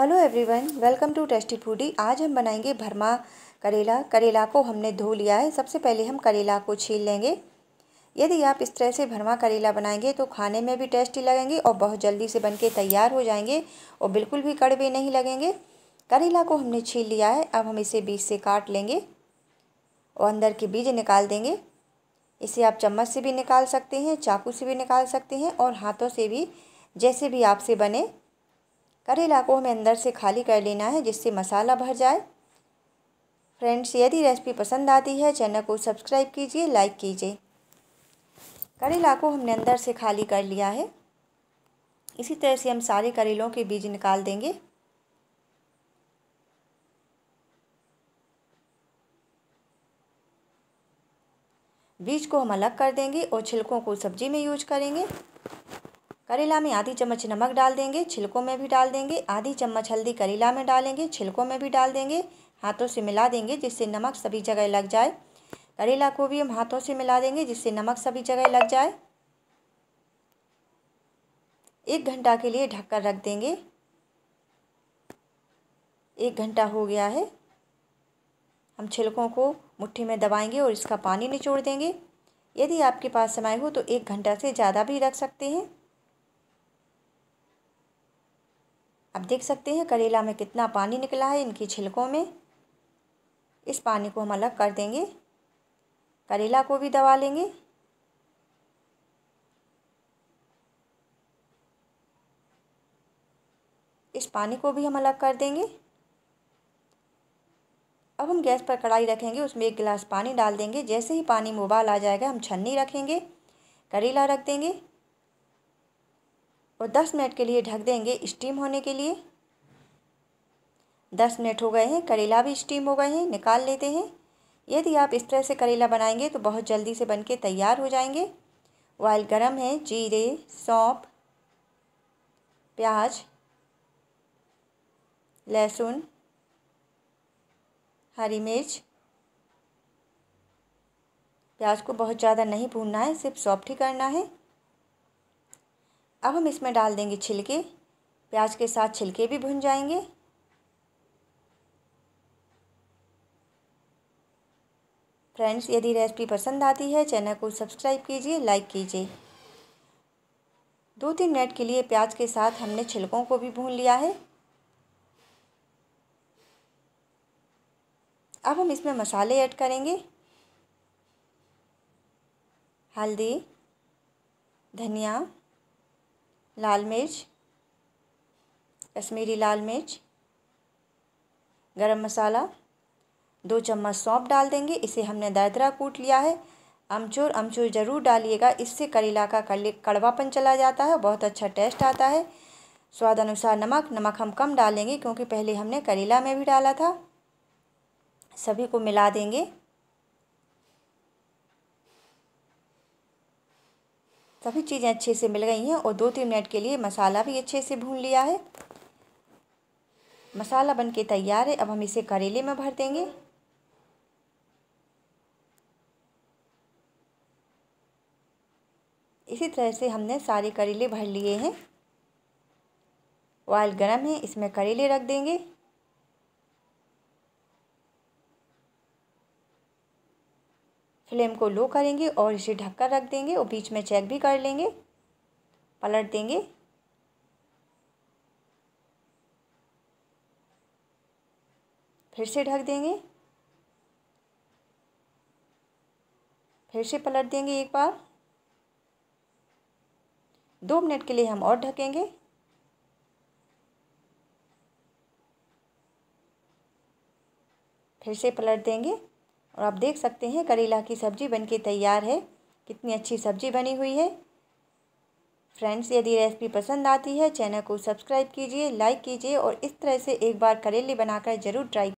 hello everyone welcome to tasty foodie आज हम बनाएंगे भरमा करेला करेला को हमने धो लिया है सबसे पहले हम करेला को छील लेंगे यदि आप इस तरह से भरमा करेला बनाएंगे तो खाने में भी टेस्टी लगेंगे और बहुत जल्दी से बनके तैयार हो जाएंगे और बिल्कुल भी कड़वे नहीं लगेंगे करेला को हमने छील लिया है अब हम इसे बीज से काट लेंगे और अंदर के बीज निकाल देंगे इसे आप चम्मच से भी निकाल सकते हैं चाकू से भी निकाल सकते हैं और हाथों से भी जैसे भी आपसे बने करेला को हमें अंदर से खाली कर लेना है जिससे मसाला भर जाए फ्रेंड्स यदि रेसिपी पसंद आती है चैनल को सब्सक्राइब कीजिए लाइक कीजिए करेला को हमने अंदर से खाली कर लिया है इसी तरह से हम सारे करेलों के बीज निकाल देंगे बीज को हम अलग कर देंगे और छिलकों को सब्जी में यूज करेंगे करेला में आधी चम्मच नमक डाल देंगे छिलकों में भी डाल देंगे आधी चम्मच हल्दी करेला में डालेंगे छिलकों में भी डाल देंगे हाथों से मिला देंगे जिससे नमक सभी जगह लग जाए करेला को भी हम हाथों से मिला देंगे जिससे नमक सभी जगह लग जाए एक घंटा के लिए ढककर रख देंगे एक घंटा हो गया है हम छिलकों को मुट्ठी में दबाएंगे और इसका पानी निचोड़ देंगे यदि आपके पास समय हो तो एक घंटा से ज़्यादा भी रख सकते हैं अब देख सकते हैं करेला में कितना पानी निकला है इनकी छिलकों में इस पानी को हम अलग कर देंगे करेला को भी दबा लेंगे इस पानी को भी हम अलग कर देंगे अब हम गैस पर कढ़ाई रखेंगे उसमें एक गिलास पानी डाल देंगे जैसे ही पानी में उबाल आ जाएगा हम छन्नी रखेंगे करेला रख देंगे और दस मिनट के लिए ढक देंगे स्टीम होने के लिए दस मिनट हो गए हैं करेला भी स्टीम हो गए हैं निकाल लेते हैं यदि आप इस तरह से करेला बनाएंगे तो बहुत जल्दी से बनके तैयार हो जाएंगे ऑयल गरम है जीरे सौंप प्याज लहसुन हरी मिर्च प्याज को बहुत ज़्यादा नहीं भूनना है सिर्फ सॉफ्ट ही करना है अब हम इसमें डाल देंगे छिलके प्याज के साथ छिलके भी भुन जाएंगे फ्रेंड्स यदि रेसिपी पसंद आती है चैनल को सब्सक्राइब कीजिए लाइक कीजिए दो तीन मिनट के लिए प्याज के साथ हमने छिलकों को भी भून लिया है अब हम इसमें मसाले ऐड करेंगे हल्दी धनिया लाल मिर्च कश्मीरी लाल मिर्च गरम मसाला दो चम्मच सौंप डाल देंगे इसे हमने दरदरा कूट लिया है अमचूर अमचूर ज़रूर डालिएगा इससे करेला का कड़वापन चला जाता है बहुत अच्छा टेस्ट आता है स्वाद अनुसार नमक नमक हम कम डालेंगे क्योंकि पहले हमने करेला में भी डाला था सभी को मिला देंगे सभी चीज़ें अच्छे से मिल गई हैं और दो तीन मिनट के लिए मसाला भी अच्छे से भून लिया है मसाला बन के तैयार है अब हम इसे करेले में भर देंगे इसी तरह से हमने सारे करेले भर लिए हैं ऑयल गरम है इसमें करेले रख देंगे फ्लेम को लो करेंगे और इसे ढककर रख देंगे और बीच में चेक भी कर लेंगे पलट देंगे फिर से ढक देंगे फिर से पलट देंगे एक बार दो मिनट के लिए हम और ढकेंगे फिर से पलट देंगे और आप देख सकते हैं करेला की सब्ज़ी बनके तैयार है कितनी अच्छी सब्ज़ी बनी हुई है फ्रेंड्स यदि रेसिपी पसंद आती है चैनल को सब्सक्राइब कीजिए लाइक कीजिए और इस तरह से एक बार करेले बनाकर ज़रूर ट्राई